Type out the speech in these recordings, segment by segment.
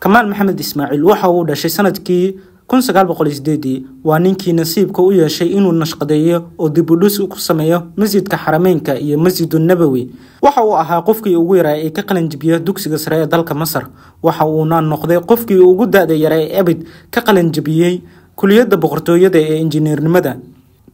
kamaal maxamed ismaaciil waxa uu dhashay sanadkii waa ninkii nasiibka u yeeshay inuu nashqadeeyo oo dibudhus ku sameeyo masjidka xarameynka iyo masjidu nabowi waxa uu ahaa qofkii ugu yaraa ee ka qalanjibiya dugsiga sare ee dalka masar waxa uuna noqday qofkii ugu da-da yara ee abid ka qalanjibiyey kuliyadda boqortooyada ee injineernimada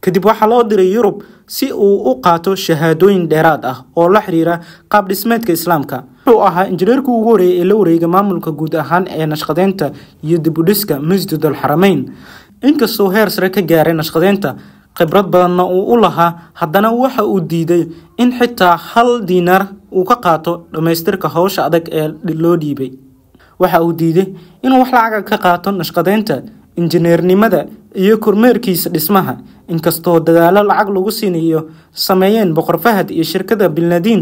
kadib waxaa loo diray yurub si uu u qaato shahaadooyin dheeraad ah oo la xiriira qaabdhismeedka islaamka wuxuu ahaa injineerkii ugu horreeyay ee la wareega maamulka guud ahaan ee nashqadeynta iyo dibudhiska masjid xarameyn inkastoo heer sare ka gaaray nashqadeynta khibrad badanna uu u lahaa haddana waxa uu diiday in xitaa hal diinaar uu ka qaato dhammaystirka howsha adag ee loo dhiibay waxa uu diiday inuu wax lacaga ka qaato nashqadeynta injineernimada iyo kormeerkiisa dhismaha inkastoo dadaalo lacag lagu siinayo sameeyeen boqor fahad iyo shirkada bilnadiin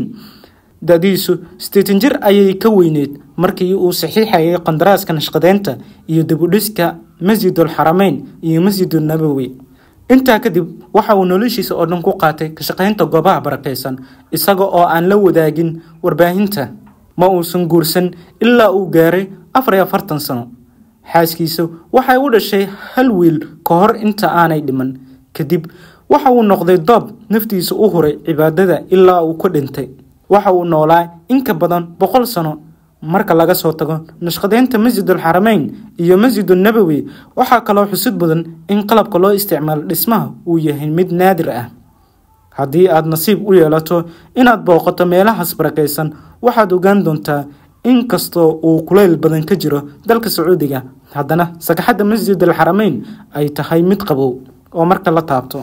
da'diisu sideetan jir ayay ka weyneed markii uu saxiixayay qandaraaska nashqadeynta iyo dabudhiska masjidulxarameyn iyo masjidulnabowi intaa kadib waxa uu noloshiisa oo dhan ku qaatay ka shaqaynta goobaha barakaysan isaga oo aan la wadaagin warbaahinta ma uusan guursan ilaa uu gaaray afar iyo afartan sano xaaskiisa waxay u dhashay hal wiil ka hor inta aanay dhiman kadib waxa uu noqday doob naftiisa u huray cibaadada ilaa uu ka dhintay waxa uu noolaa in ka badan boqol sano marka laga soo tago nashqadeynta masjidulxarameyn iyo masjidulnabowi waxaa kaloo xusid mudan in qalabka loo isticmaalo dhismaha uu yahay mid naadir ah haddii aad nasiib u yeelato inaad booqato meelahaas barakaysan waxaad ogaan doontaa in kastoo uu kulayl badan ka jiro dalka sacuudiga haddana sakaxadda masjidalxarameyn ay tahay mid qabow oo marka la taabto